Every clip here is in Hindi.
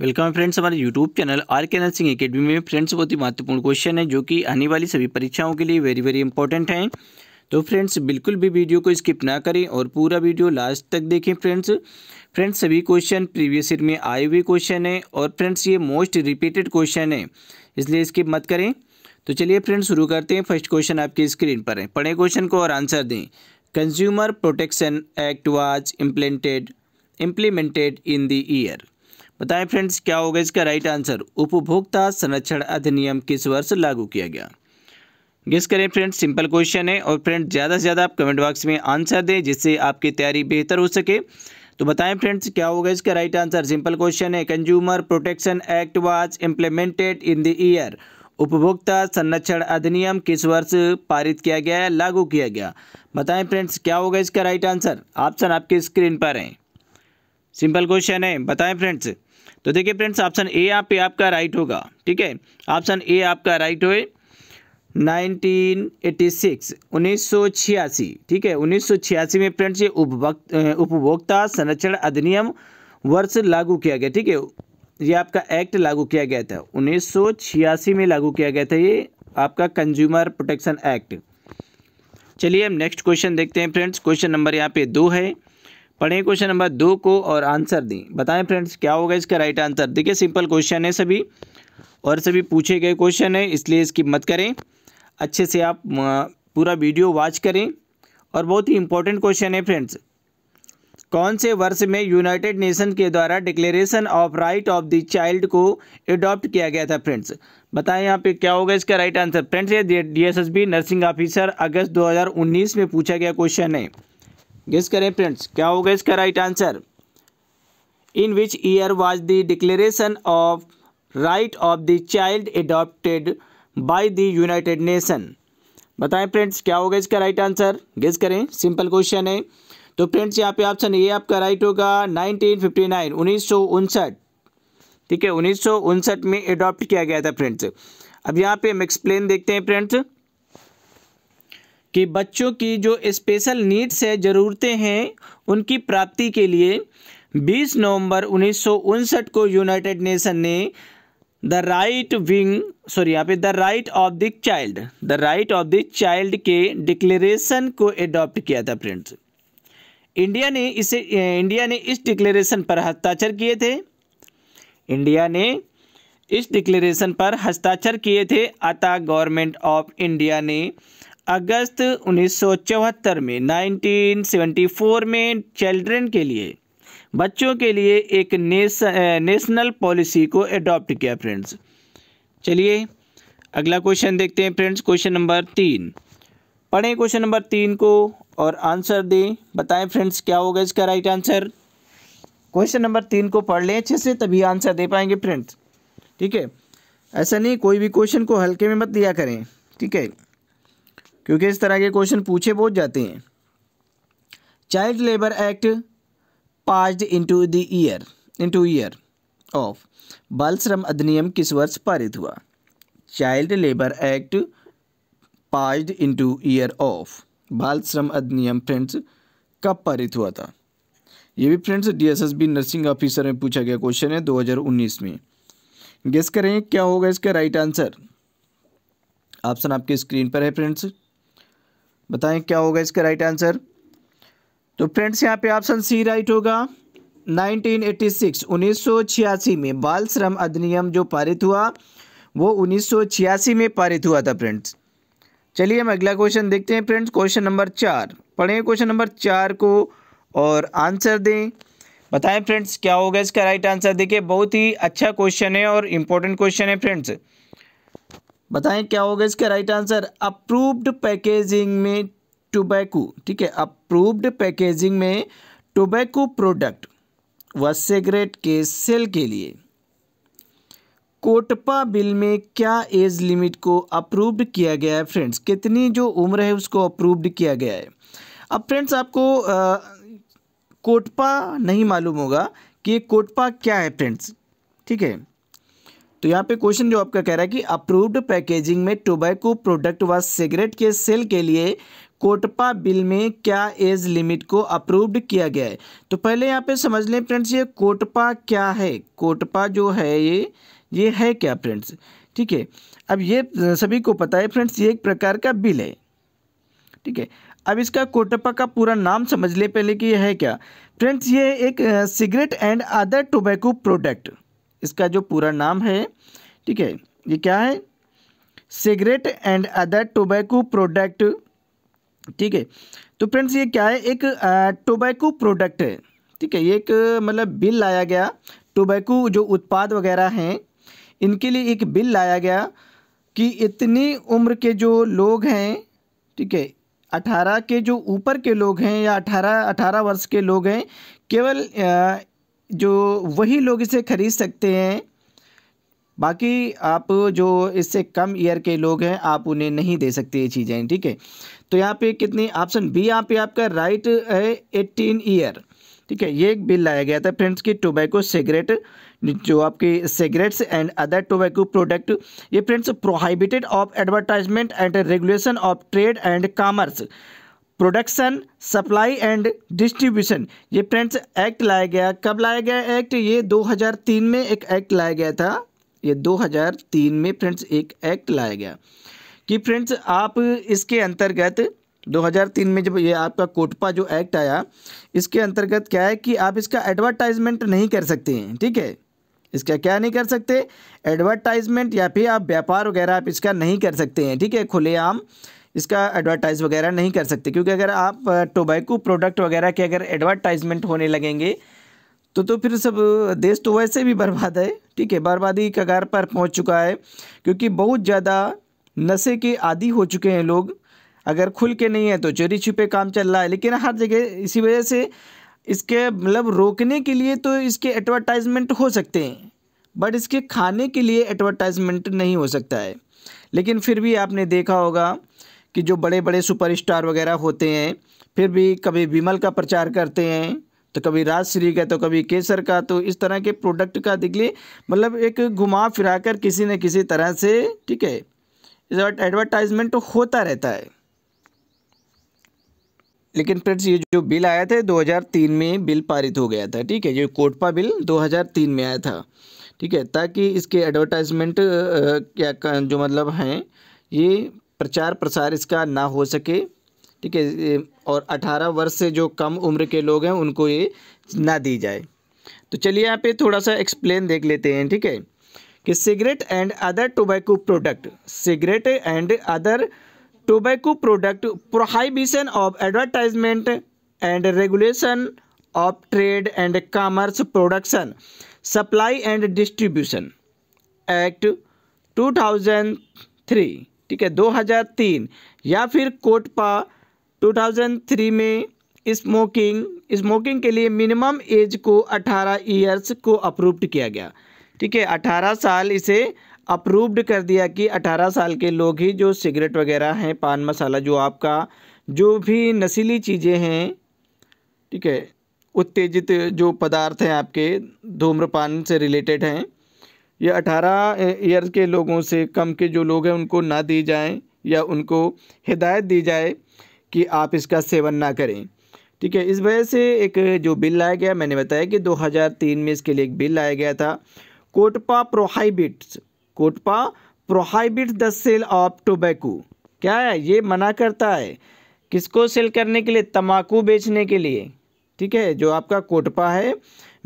वेलकम फ्रेंड्स हमारे YouTube channel R K nursing academy में फ्रेंड्स बहुत ही महत्वपूर्ण क्वेश्चन है जो कि आने वाली सभी परीक्षाओं के लिए वेरी वेरी इंपॉर्टेंट हैं तो फ्रेंड्स बिल्कुल भी वीडियो को स्किप ना करें और पूरा वीडियो लास्ट तक देखें फ्रेंड्स फ्रेंड्स सभी क्वेश्चन प्रीवियस ईयर में आए हुए क्वेश्चन है और फ्रेंड्स ये मोस्ट रिपीटेड क्वेश्चन है इसलिए स्किप मत करें तो चलिए फ्रेंड्स शुरू करते हैं फर्स्ट क्वेश्चन आपकी स्क्रीन पर है पढ़ें क्वेश्चन को और आंसर दें consumer protection act was implemented implemented in the year बताएं फ्रेंड्स क्या होगा इसका राइट आंसर उपभोक्ता संरक्षण अधिनियम किस वर्ष लागू किया गया गेस करें फ्रेंड्स सिंपल क्वेश्चन है और फ्रेंड ज़्यादा से ज़्यादा आप कमेंट बॉक्स में आंसर दें जिससे आपकी तैयारी बेहतर हो सके तो बताएं फ्रेंड्स क्या होगा इसका राइट आंसर सिंपल क्वेश्चन है consumer protection act was implemented in the year उपभोक्ता संरक्षण अधिनियम किस वर्ष पारित किया गया है लागू किया गया बताएं फ्रेंड्स क्या होगा इसका राइट आंसर ऑप्शन आपके स्क्रीन पर है सिंपल क्वेश्चन है बताएं फ्रेंड्स तो देखिए फ्रेंड्स ऑप्शन ए यहाँ पे आपका राइट होगा ठीक है ऑप्शन ए आपका राइट उन्नीस 1986 छियासी ठीक है 1986 में फ्रेंड्स ये उपभोक्ता उपभोक्ता संरक्षण अधिनियम वर्ष लागू किया गया ठीक है ये आपका एक्ट लागू किया गया था 1986 में लागू किया गया था ये आपका कंज्यूमर प्रोटेक्शन एक्ट चलिए हम नेक्स्ट क्वेश्चन देखते हैं फ्रेंड्स क्वेश्चन नंबर यहाँ पे दो है पढ़ें क्वेश्चन नंबर दो को और आंसर दें बताएं फ्रेंड्स क्या होगा इसका राइट आंसर देखिए सिंपल क्वेश्चन है सभी और सभी पूछे गए क्वेश्चन है इसलिए इसकी मत करें अच्छे से आप पूरा वीडियो वॉच करें और बहुत ही इंपॉर्टेंट क्वेश्चन है फ्रेंड्स कौन से वर्ष में यूनाइटेड नेशन के द्वारा declaration of right of the child को एडॉप्ट किया गया था फ्रेंड्स बताएं यहाँ पे क्या होगा इसका राइट आंसर फ्रेंड्स ये डीएसएसबी नर्सिंग ऑफिसर अगस्त 2019 में पूछा गया क्वेश्चन है गेस करें फ्रेंड्स क्या होगा इसका right answer in which year was the declaration of right of the child adopted by the united nation बताएं फ्रेंड्स क्या होगा इसका राइट आंसर गेस करें सिंपल क्वेश्चन है तो फ्रेंड्स यहाँ पे ऑप्शन ये आपका राइट होगा 1959 1959 ठीक है उन्नीस में एडॉप्ट किया गया था फ्रेंड्स अब यहाँ पे हम एक्सप्लेन देखते हैं फ्रेंड्स कि बच्चों की जो स्पेशल नीड्स है ज़रूरतें हैं उनकी प्राप्ति के लिए 20 नवंबर उन्नीस को यूनाइटेड नेशन ने द राइट विंग सॉरी यहाँ पे the right of the child the right of the child के डिक्लेरेशन को अडॉप्ट किया था फ्रेंड्स इंडिया ने इसे इंडिया ने इस डिक्लेरेशन पर हस्ताक्षर किए थे इंडिया ने इस डिक्लेरेशन पर हस्ताक्षर किए थे अतः गवर्नमेंट ऑफ इंडिया ने अगस्त उन्नीस में 1974 में चिल्ड्रन के लिए बच्चों के लिए एक नेशनल पॉलिसी को अडॉप्ट किया फ्रेंड्स चलिए अगला क्वेश्चन देखते हैं फ्रेंड्स क्वेश्चन नंबर तीन पढ़ें क्वेश्चन नंबर तीन को और आंसर दें बताएं फ्रेंड्स क्या होगा इसका राइट आंसर क्वेश्चन नंबर तीन को पढ़ लें अच्छे से तभी आंसर दे पाएंगे फ्रेंड्स ठीक है ऐसा नहीं कोई भी क्वेश्चन को हल्के में मत दिया करें ठीक है क्योंकि इस तरह के क्वेश्चन पूछे बहुत जाते हैं child labour act passed into the year into year of बाल श्रम अधिनियम किस वर्ष पारित हुआ child labour act passed into year of बाल श्रम अधिनियम फ्रेंड्स कब पारित हुआ था ये भी फ्रेंड्स डीएसएसबी नर्सिंग ऑफिसर में पूछा गया क्वेश्चन है 2019 में गेस करें क्या होगा इसका राइट आंसर ऑप्शन आपके स्क्रीन पर है फ्रेंड्स बताएं क्या होगा इसका राइट आंसर तो फ्रेंड्स यहाँ पे ऑप्शन सी राइट होगा 1986 1986 में बाल श्रम अधिनियम जो पारित हुआ वो 1986 में पारित हुआ था फ्रेंड्स चलिए हम अगला क्वेश्चन देखते हैं फ्रेंड्स क्वेश्चन नंबर चार पढ़ें क्वेश्चन नंबर चार को और आंसर दें बताएं फ्रेंड्स क्या होगा इसका राइट आंसर देखिए बहुत ही अच्छा क्वेश्चन है और इम्पोर्टेंट क्वेश्चन है फ्रेंड्स बताएं क्या होगा इसका राइट आंसर अप्रूव्ड पैकेजिंग में टोबैको ठीक है अप्रूव्ड पैकेजिंग में टोबैको प्रोडक्ट व सिगरेट के सेल के लिए कोटपा बिल में क्या एज लिमिट को अप्रूव्ड किया गया है फ्रेंड्स कितनी जो उम्र है उसको अप्रूव्ड किया गया है अब फ्रेंड्स आपको आ, कोटपा नहीं मालूम होगा कि कोटपा क्या है फ्रेंड्स ठीक है तो यहाँ पे क्वेश्चन जो आपका कह रहा है कि अप्रूव्ड पैकेजिंग में टोबैको प्रोडक्ट व सिगरेट के सेल के लिए कोटपा बिल में क्या एज लिमिट को अप्रूव्ड किया गया है तो पहले यहाँ पे समझ लें फ्रेंड्स ये कोटपा क्या है कोटपा जो है ये ये है क्या फ्रेंड्स ठीक है अब ये सभी को पता है फ्रेंड्स ये एक प्रकार का बिल है ठीक है अब इसका कोटपा का पूरा नाम समझ लें पहले कि यह है क्या फ्रेंड्स ये एक cigarette and other tobacco product इसका जो पूरा नाम है ठीक है ये क्या है cigarette and other tobacco product ठीक है तो फ्रेंड्स ये क्या है एक टोबैको प्रोडक्ट है ठीक है ये एक मतलब बिल लाया गया टोबैको जो उत्पाद वगैरह हैं इनके लिए एक बिल लाया गया कि इतनी उम्र के जो लोग हैं ठीक है अठारह के जो ऊपर के लोग हैं या अठारह अठारह वर्ष के लोग हैं केवल जो वही लोग इसे ख़रीद सकते हैं बाकी आप जो इससे कम ईयर के लोग हैं आप उन्हें नहीं दे सकते ये चीज़ें ठीक है तो यहाँ पे कितनी ऑप्शन बी यहाँ पे आपका राइट है एट्टीन ईयर ठीक है ये एक बिल लाया गया था फ्रेंड्स की टोबैको सिगरेट जो आपकी cigarettes and other tobacco product ये friends prohibited of advertisement and regulation of trade and commerce production supply and distribution ये फ्रेंड्स एक्ट लाया गया कब लाया गया एक्ट ये 2003 में एक एक्ट लाया गया था ये 2003 में फ्रेंड्स एक एक्ट लाया गया कि फ्रेंड्स आप इसके अंतर्गत 2003 में जब ये आपका कोटपा जो एक्ट आया इसके अंतर्गत क्या है कि आप इसका एडवर्टाइजमेंट नहीं कर सकते हैं ठीक है इसका क्या नहीं कर सकते एडवर्टाइजमेंट या फिर आप व्यापार वगैरह आप इसका नहीं कर सकते हैं ठीक है खुलेआम इसका एडवर्टाइज़ वगैरह नहीं कर सकते क्योंकि अगर आप टोबैको प्रोडक्ट वगैरह के अगर एडवर्टाइजमेंट होने लगेंगे तो तो फिर सब देश तो वैसे भी बर्बाद है ठीक है बर्बादी कगार पर पहुंच चुका है क्योंकि बहुत ज़्यादा नशे के आदि हो चुके हैं लोग अगर खुल के नहीं है तो चोरी छुपे काम चल रहा है लेकिन हर जगह इसी वजह से इसके मतलब रोकने के लिए तो इसके एडवर्टाइजमेंट हो सकते हैं बट इसके खाने के लिए एडवर्टाइजमेंट नहीं हो सकता है लेकिन फिर भी आपने देखा होगा कि जो बड़े बड़े सुपरस्टार वगैरह होते हैं फिर भी कभी विमल का प्रचार करते हैं तो कभी राजश्री का तो कभी केसर का तो इस तरह के प्रोडक्ट का दिख ली मतलब एक घुमा फिरा कर किसी न किसी तरह से ठीक है एडवर्टाइजमेंट तो होता रहता है लेकिन फ्रेंड्स ये जो बिल आया था 2003 में बिल पारित हो गया था ठीक है ये कोटपा बिल 2003 में आया था ठीक है ताकि इसके एडवर्टाइजमेंट क्या जो मतलब हैं ये प्रचार प्रसार इसका ना हो सके ठीक है और 18 वर्ष से जो कम उम्र के लोग हैं उनको ये ना दी जाए तो चलिए यहाँ पे थोड़ा सा एक्सप्लेन देख लेते हैं ठीक है कि cigarette and other tobacco product cigarette and other tobacco product prohibition of advertisement and regulation of trade and commerce production supply and distribution act two thousand three ठीक है 2003 या फिर कोटपा 2003 में स्मोकिंग स्मोकिंग के लिए मिनिमम एज को 18 ईयर्स को अप्रूव्ड किया गया ठीक है 18 साल इसे अप्रूव्ड कर दिया कि 18 साल के लोग ही जो सिगरेट वगैरह हैं पान मसाला जो आपका जो भी नशीली चीज़ें हैं ठीक है उत्तेजित जो पदार्थ हैं आपके धूम्रपान से रिलेटेड हैं या अठारह ईयर के लोगों से कम के जो लोग हैं उनको ना दी जाएँ या उनको हिदायत दी जाए कि आप इसका सेवन ना करें ठीक है इस वजह से एक जो बिल लाया गया मैंने बताया कि 2003 में इसके लिए एक बिल लाया गया था COTPA prohibits COTPA prohibit the sale of tobacco क्या है ये मना करता है किसको सेल करने के लिए तम्बाकू बेचने के लिए ठीक है जो आपका कोटपा है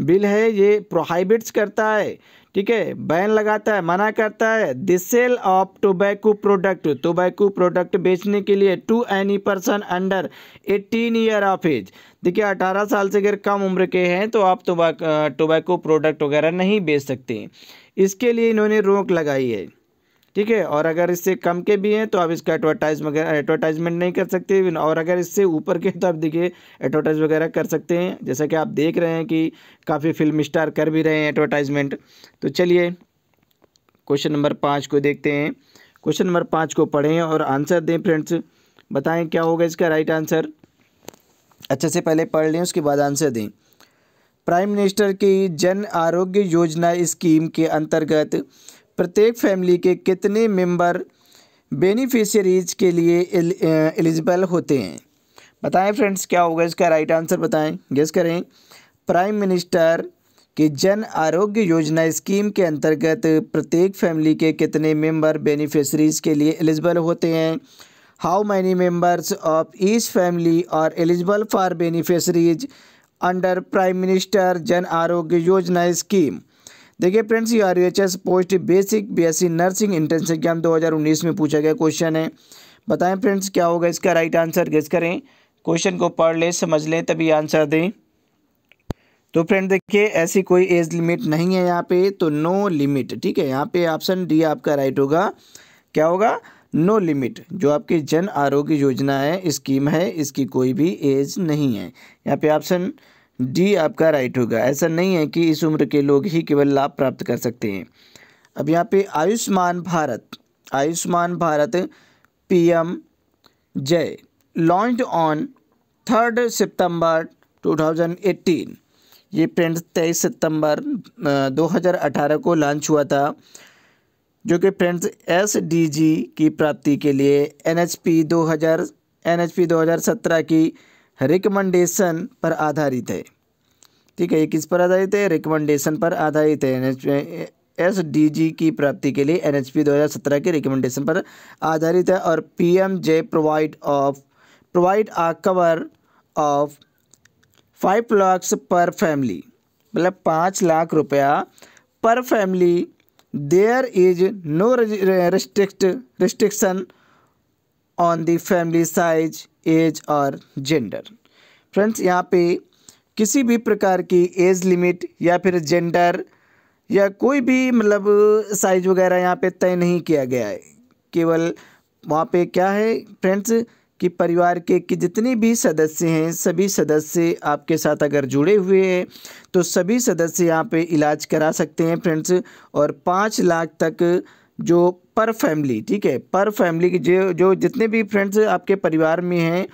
बिल है ये प्रोहाइबिट्स करता है ठीक है बैन लगाता है मना करता है the sale of tobacco product tobacco product बेचने के लिए to any person under eighteen year of age देखिए अठारह साल से अगर कम उम्र के हैं तो आप टोबैको प्रोडक्ट वगैरह नहीं बेच सकते इसके लिए इन्होंने रोक लगाई है ठीक है और अगर इससे कम के भी हैं तो आप इसका एडवर्टाइज वगैरह एडवर्टाइजमेंट नहीं कर सकते और अगर इससे ऊपर के तो आप देखिए एडवर्टाइज वगैरह कर सकते हैं जैसा कि आप देख रहे हैं कि काफ़ी फिल्म स्टार कर भी रहे हैं एडवर्टाइजमेंट तो चलिए क्वेश्चन नंबर पाँच को देखते हैं क्वेश्चन नंबर पाँच को पढ़ें और आंसर दें फ्रेंड्स बताएँ क्या होगा इसका राइट आंसर अच्छे से पहले पढ़ लें उसके बाद आंसर दें प्राइम मिनिस्टर की जन आरोग्य योजना स्कीम के अंतर्गत प्रत्येक फैमिली के कितने मेंबर बेनिफिशियरीज के लिए एलिजिबल होते हैं बताएं फ्रेंड्स क्या होगा इसका राइट आंसर बताएं गेस करें प्राइम मिनिस्टर की जन आरोग्य योजना स्कीम के अंतर्गत प्रत्येक फैमिली के कितने मेंबर बेनिफिशरीज के लिए एलिजिबल होते हैं how many members of each family are eligible for beneficiaries under prime minister Jan Arogya Yojana scheme देखिए friends U R H post basic BSc nursing entrance exam 2019 में पूछा गया क्वेश्चन है बताएं फ्रेंड्स क्या होगा इसका राइट आंसर गेस करें क्वेश्चन को पढ़ लें समझ लें तभी आंसर दें तो फ्रेंड देखिए ऐसी कोई एज लिमिट नहीं है यहाँ पे तो नो लिमिट ठीक है यहाँ पे ऑप्शन डी आपका राइट होगा क्या होगा नो लिमिट जो आपकी जन आरोग्य योजना है स्कीम है इसकी कोई भी एज नहीं है यहाँ पे ऑप्शन डी आपका राइट होगा ऐसा नहीं है कि इस उम्र के लोग ही केवल लाभ प्राप्त कर सकते हैं अब यहाँ पे Ayushman Bharat Ayushman Bharat PM JAY launch on third सितंबर 2018 ये प्रिंट तेईस सितंबर 2018 को लॉन्च हुआ था जो कि प्रिंट एस की प्राप्ति के लिए एन एच पी दो हज़ार एन एच पी दो हज़ार सत्रह की रिकमेंडेशन पर आधारित है ठीक है ये किस पर आधारित है रिकमेंडेशन पर आधारित है एन एस डी जी की प्राप्ति के लिए एन एच पी दो हज़ार सत्रह के रिकमेंडेशन पर आधारित है और P M J provide of provide a cover of five lakh per family मतलब पाँच लाख रुपया per family there is no restrict restriction on the family size age और जेंडर फ्रेंड्स यहाँ पे किसी भी प्रकार की एज लिमिट या फिर जेंडर या कोई भी मतलब साइज वगैरह यहाँ पे तय नहीं किया गया है केवल वहाँ पे क्या है फ्रेंड्स कि परिवार के कि जितने भी सदस्य हैं सभी सदस्य आपके साथ अगर जुड़े हुए हैं तो सभी सदस्य यहाँ पे इलाज करा सकते हैं फ्रेंड्स और पाँच लाख तक जो पर फैमिली ठीक है पर फैमिली की जो जो जितने भी फ्रेंड्स आपके परिवार में हैं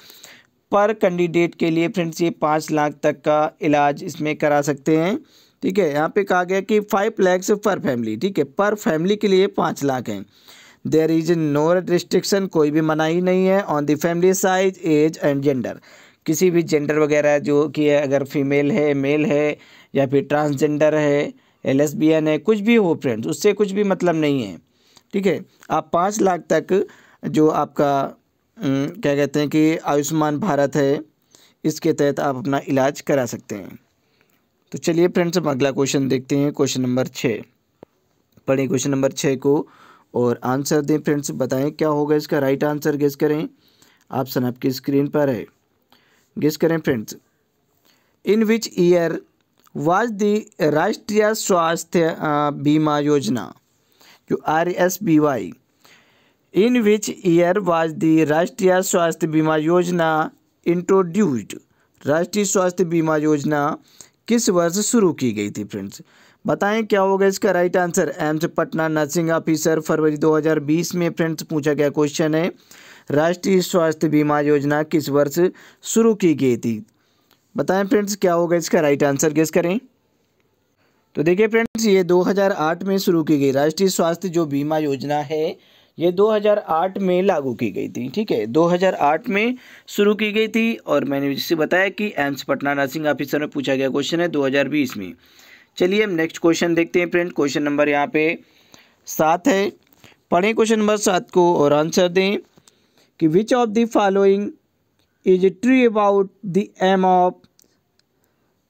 पर कैंडिडेट के लिए फ्रेंड्स ये पाँच लाख तक का इलाज इसमें करा सकते हैं ठीक है यहाँ पे कहा गया कि फाइव लैक्स पर फैमिली ठीक है पर फैमिली के लिए पाँच लाख हैं देर इज नो रिस्ट्रिक्शन कोई भी मनाही नहीं है on the family size age and gender किसी भी जेंडर वगैरह जो कि अगर फीमेल है मेल है या फिर ट्रांसजेंडर है एन है कुछ भी हो फ्रेंड्स उससे कुछ भी मतलब नहीं है ठीक है आप पाँच लाख तक जो आपका क्या कहते हैं कि आयुष्मान भारत है इसके तहत आप अपना इलाज करा सकते हैं तो चलिए फ्रेंड्स हम अगला क्वेश्चन देखते हैं क्वेश्चन नंबर छः पढ़ें क्वेश्चन नंबर छः को और आंसर दें फ्रेंड्स बताएं क्या होगा इसका राइट आंसर गेस करें ऑप्शन आपकी स्क्रीन पर है गेस करें friends in which year was the Rashtriya Swasthya Bima Yojana R S B Y in which year was the Rashtriya Swasthya Bima योजना इंट्रोड्यूस्ड राष्ट्रीय स्वास्थ्य बीमा योजना किस वर्ष शुरू की गई थी फ्रेंड्स बताएं क्या होगा इसका right answer AIIMS Patna nursing officer फरवरी 2020 में फ्रेंड्स पूछा गया क्वेश्चन है राष्ट्रीय स्वास्थ्य बीमा योजना किस वर्ष शुरू की गई थी बताएं फ्रेंड्स क्या होगा इसका राइट आंसर गेस करें तो देखिए फ्रेंड्स ये 2008 में शुरू की गई राष्ट्रीय स्वास्थ्य जो बीमा योजना है ये 2008 में लागू की गई थी ठीक है 2008 में शुरू की गई थी और मैंने जिससे बताया कि एम्स पटना नर्सिंग ऑफिसर में पूछा गया क्वेश्चन है 2020 में चलिए हम नेक्स्ट क्वेश्चन देखते हैं फ्रेंड क्वेश्चन नंबर यहाँ पे सात है पढ़ें क्वेश्चन नंबर सात को और आंसर दें कि which of the following is true about the aim of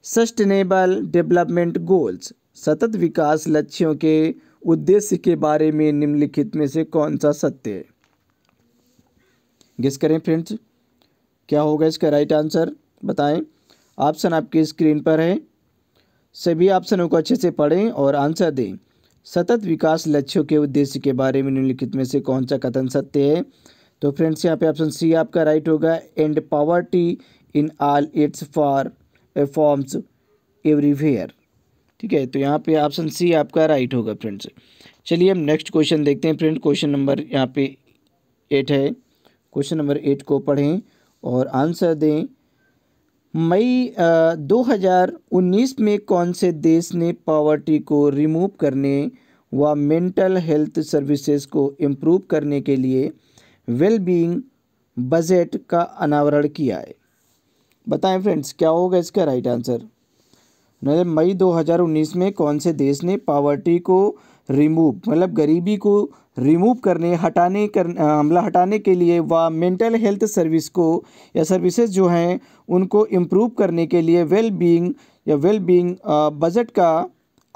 sustainable development goals सतत विकास लक्ष्यों के उद्देश्य के बारे में निम्नलिखित में से कौन सा सत्य है गेस करें फ्रेंड्स क्या होगा इसका राइट आंसर बताएं ऑप्शन आपकी स्क्रीन पर है सभी ऑप्शनों को अच्छे से पढ़ें और आंसर दें सतत विकास लक्ष्यों के उद्देश्य के बारे में निम्नलिखित में से कौन सा कथन सत्य है तो फ्रेंड्स यहाँ पे ऑप्शन सी आपका राइट होगा end poverty in all its for forms uh, everywhere ठीक है तो यहाँ पे ऑप्शन सी आपका राइट होगा फ्रेंड्स चलिए हम नेक्स्ट क्वेश्चन देखते हैं फ्रेंड क्वेश्चन नंबर यहाँ पे एट है क्वेश्चन नंबर एट को पढ़ें और आंसर दें मई uh, दो हज़ार उन्नीस में कौन से देश ने पावर्टी को रिमूव करने व मेंटल हेल्थ सर्विसेज को इम्प्रूव करने के लिए वेलबींग बजट का अनावरण किया है बताएं फ्रेंड्स क्या होगा इसका राइट आंसर मतलब मई 2019 में कौन से देश ने पावर्टी को रिमूव मतलब गरीबी को रिमूव करने हटाने कर हमला हटाने के लिए व मेंटल हेल्थ सर्विस को या सर्विसेज जो हैं उनको इम्प्रूव करने के लिए वेल बीइंग या वेल बीइंग बजट का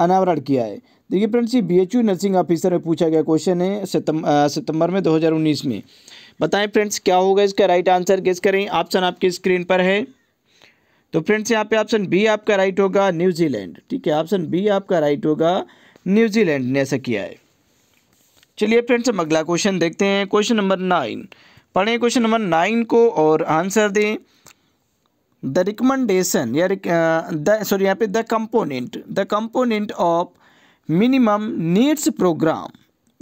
अनावरण किया है देखिए फ्रेंड्स ये बीएचयू नर्सिंग ऑफिसर में पूछा गया क्वेश्चन है सितंबर में 2019 में बताएं फ्रेंड्स क्या होगा इसका राइट आंसर गेस करें ऑप्शन आपकी स्क्रीन पर है तो फ्रेंड्स यहाँ पे ऑप्शन बी आपका राइट होगा न्यूजीलैंड ठीक है ऑप्शन बी आपका राइट होगा न्यूजीलैंड ने ऐसा किया है चलिए फ्रेंड्स हम अगला क्वेश्चन देखते हैं क्वेश्चन नंबर नाइन पढ़ें क्वेश्चन नंबर नाइन को और आंसर दें द रिकमेंडेशन या द सॉरी यहाँ पे the component the component of minimum needs programme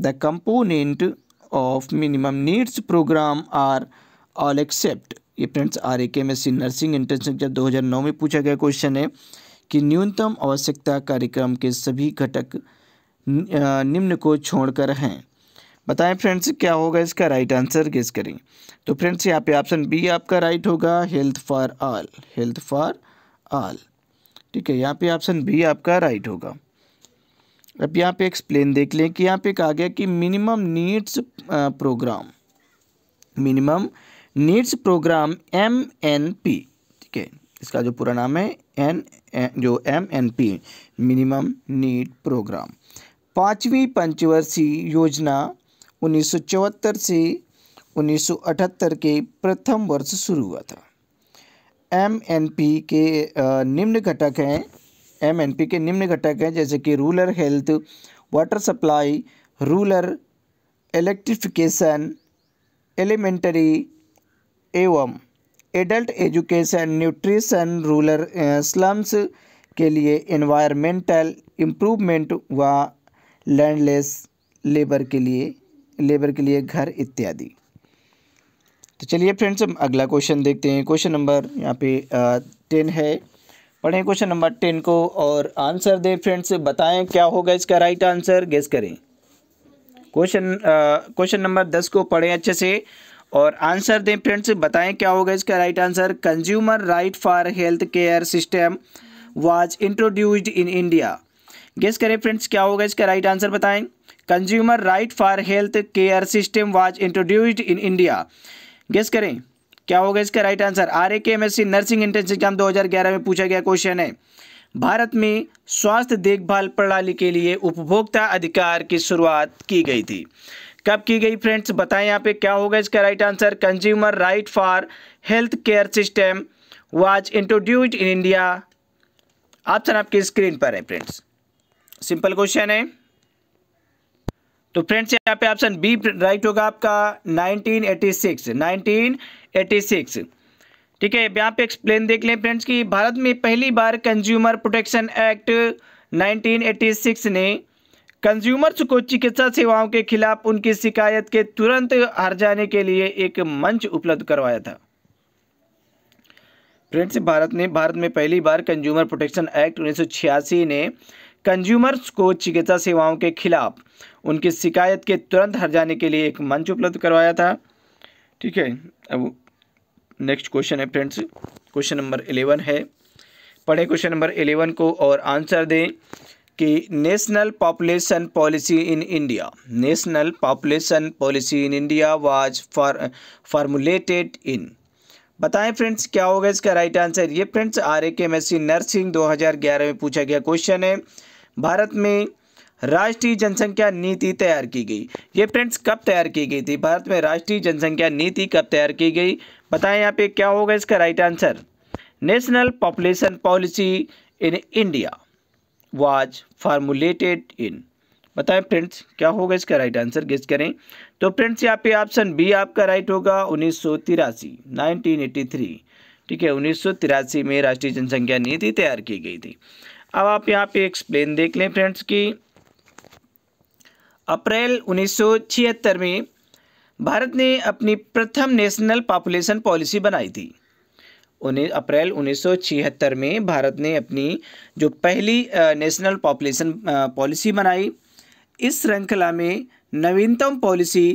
the component of minimum needs programme are all except ये friends R A K M S C nursing entrance exam दो हज़ार नौ में पूछा गया क्वेश्चन है कि न्यूनतम आवश्यकता कार्यक्रम के सभी घटक निम्न को छोड़कर हैं बताएं फ्रेंड्स क्या होगा इसका राइट आंसर गेस करें तो फ्रेंड्स यहाँ पे ऑप्शन बी आपका राइट होगा health for all health for all ठीक है यहाँ पे ऑप्शन बी आपका राइट होगा अब यहाँ पे एक्सप्लेन देख लें कि यहाँ पे कहा गया कि minimum needs programme minimum needs programme M N P ठीक है इसका जो पूरा नाम है एन जो M N P minimum need programme पाँचवीं पंचवर्षीय योजना उन्नीस से 1978 के प्रथम वर्ष शुरू हुआ था एम एन पी के निम्न घटक हैं एम एन पी के निम्न घटक हैं जैसे कि rural health water supply rural electrification elementary एवं adult education nutrition rural slums के लिए इन्वायरमेंटल इम्प्रूवमेंट व लैंडलेस लेबर के लिए लेबर के लिए घर इत्यादि तो चलिए फ्रेंड्स हम अगला क्वेश्चन देखते हैं क्वेश्चन नंबर यहाँ पे टेन है पढ़ें क्वेश्चन नंबर टेन को और आंसर दें फ्रेंड्स बताएं क्या होगा इसका राइट आंसर गेस करें क्वेश्चन क्वेश्चन नंबर दस को पढ़ें अच्छे से और आंसर दें फ्रेंड्स बताएं क्या होगा इसका right answer consumer right for health care system was introduced in India guess करें फ्रेंड्स क्या होगा इसका राइट आंसर बताएं consumer right for health care system was introduced in India guess करें क्या होगा इसका right answer R A K M S C nursing internship exam 2011 में पूछा गया क्वेश्चन है भारत में स्वास्थ्य देखभाल प्रणाली के लिए उपभोक्ता अधिकार की शुरुआत की गई थी कब की गई फ्रेंड्स बताएं यहाँ पे क्या होगा इसका right answer consumer right for health care system was introduced in India option आपकी स्क्रीन पर है फ्रेंड्स सिंपल क्वेश्चन है तो फ्रेंड्स यहाँ पे ऑप्शन बी राइट होगा आपका 1986 1986 ठीक है यहाँ पे एक्सप्लेन देख लें फ्रेंड्स कि भारत में पहली बार कंज्यूमर प्रोटेक्शन एक्ट 1986 ने कंज्यूमर्स को चिकित्सा सेवाओं के खिलाफ उनकी शिकायत के तुरंत हर जाने के लिए एक मंच उपलब्ध करवाया था फ्रेंड्स भारत ने भारत में पहली बार कंज्यूमर प्रोटेक्शन एक्ट 1986 ने कंज्यूमर्स को चिकित्सा सेवाओं के खिलाफ उनकी शिकायत के तुरंत हर जाने के लिए एक मंच उपलब्ध करवाया था ठीक है अब नेक्स्ट क्वेश्चन है फ्रेंड्स क्वेश्चन नंबर एलेवन है पढ़े क्वेश्चन नंबर एलेवन को और आंसर दें कि national population policy in India national population policy in India was for formulated in बताएं फ्रेंड्स क्या होगा इसका राइट आंसर ये friends R A K M S C nursing दो में पूछा गया क्वेश्चन है भारत में राष्ट्रीय जनसंख्या नीति तैयार की गई ये फ्रेंड्स कब तैयार की गई थी भारत में राष्ट्रीय जनसंख्या नीति कब तैयार की गई बताएं यहाँ पे क्या होगा इसका right answer national population policy in India was formulated in बताएं फ्रेंड्स क्या होगा इसका राइट आंसर गेस करें तो फ्रेंड्स यहाँ पे ऑप्शन बी आपका राइट होगा उन्नीस सौ तिरासी नाइनटीन एटी थ्री ठीक है उन्नीस में राष्ट्रीय जनसंख्या नीति तैयार की गई थी अब आप यहाँ पे एक्सप्लेन देख लें फ्रेंड्स कि अप्रैल 1976 में भारत ने अपनी प्रथम नेशनल पॉपुलेशन पॉलिसी बनाई थी उन्हें अप्रैल 1976 में भारत ने अपनी जो पहली नेशनल पॉपुलेशन पॉलिसी बनाई इस श्रृंखला में नवीनतम policy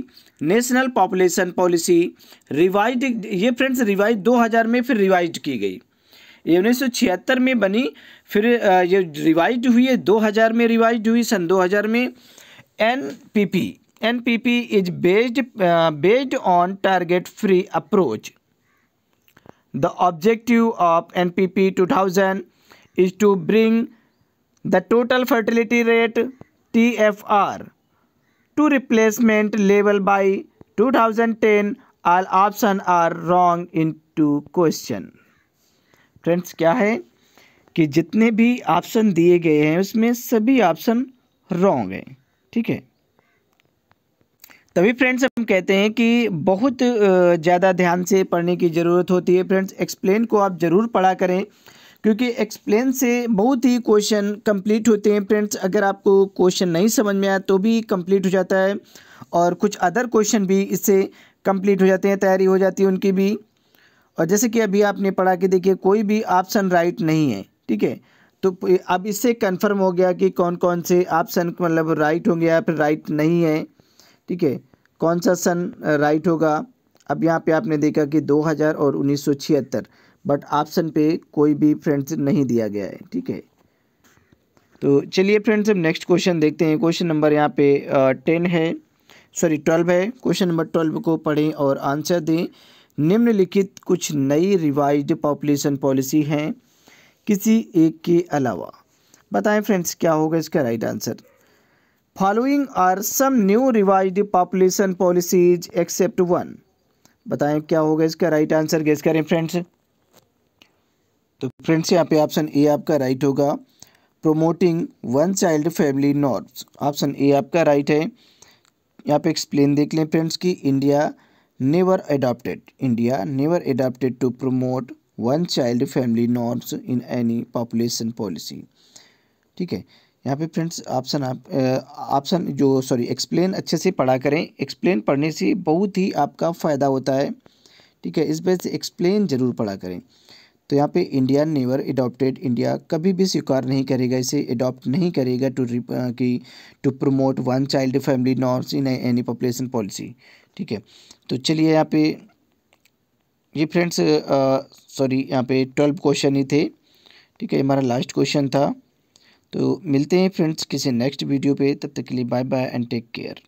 national population policy revise ये फ्रेंड्स रिवाइज 2000 में फिर रिवाइज की गई ये छिहत्तर में बनी फिर ये रिवाइज हुई है 2000 में रिवाइज हुई सन 2000 में N P P N P P is based based on target free approach the objective of N P P two thousand is to bring the total fertility rate T F R to replacement level by 2010 all are are wrong into question friends क्या है कि जितने भी ऑप्शन दिए गए हैं उसमें सभी ऑप्शन रॉन्ग हैं ठीक है तभी फ्रेंड्स हम कहते हैं कि बहुत ज़्यादा ध्यान से पढ़ने की ज़रूरत होती है फ्रेंड्स एक्सप्लेन को आप ज़रूर पढ़ा करें क्योंकि एक्सप्लेन से बहुत ही क्वेश्चन कंप्लीट होते हैं फ्रेंड्स अगर आपको क्वेश्चन नहीं समझ में आया तो भी कंप्लीट हो जाता है और कुछ अदर क्वेश्चन भी इससे कंप्लीट हो जाते हैं तैयारी हो जाती है उनकी भी और जैसे कि अभी आपने पढ़ा कि देखिए कोई भी ऑप्शन राइट नहीं है ठीक है तो अब इससे कंफर्म हो गया कि कौन कौन से ऑप्शन मतलब राइट होंगे या फिर राइट नहीं है ठीक है कौन सा सन राइट होगा अब यहाँ पे आपने देखा कि 2000 और उन्नीस बट ऑप्शन पे कोई भी फ्रेंड्स नहीं दिया गया है ठीक है तो चलिए फ्रेंड्स अब नेक्स्ट क्वेश्चन देखते हैं क्वेश्चन नंबर यहाँ पे टेन है सॉरी ट्वेल्व है क्वेश्चन नंबर ट्वेल्व को पढ़ें और आंसर दें निम्नलिखित कुछ नई रिवाइज पॉपुलेशन पॉलिसी हैं किसी एक के अलावा बताएं फ्रेंड्स क्या होगा इसका right answer following are some new revise population policies except one बताएं क्या होगा इसका राइट आंसर गेस करें फ्रेंड्स तो फ्रेंड्स यहाँ पे ऑप्शन ए आपका राइट होगा promoting one child family norms option A आपका राइट है यहाँ पे एक्सप्लेन देख लें फ्रेंड्स कि India never adopted. India never adopted to promote one child family norms in any population policy ठीक है यहाँ पे फ्रेंड्स ऑप्शन आप ऑप्शन जो सॉरी एक्सप्लेन अच्छे से पढ़ा करें एक्सप्लेन पढ़ने से बहुत ही आपका फ़ायदा होता है ठीक है इस वजह से एक्सप्लेन ज़रूर पढ़ा करें तो यहाँ पे इंडिया नेवर अडोप्टेड इंडिया कभी भी स्वीकार नहीं करेगा इसे एडॉप्ट नहीं करेगा टू की to promote one child family norms in any population policy ठीक है तो चलिए यहाँ पे ये फ्रेंड्स सॉरी यहाँ पे ट्वेल्व क्वेश्चन ही थे ठीक है हमारा लास्ट क्वेश्चन था तो मिलते हैं फ्रेंड्स किसी नेक्स्ट वीडियो पे तब तक के लिए bye bye and take care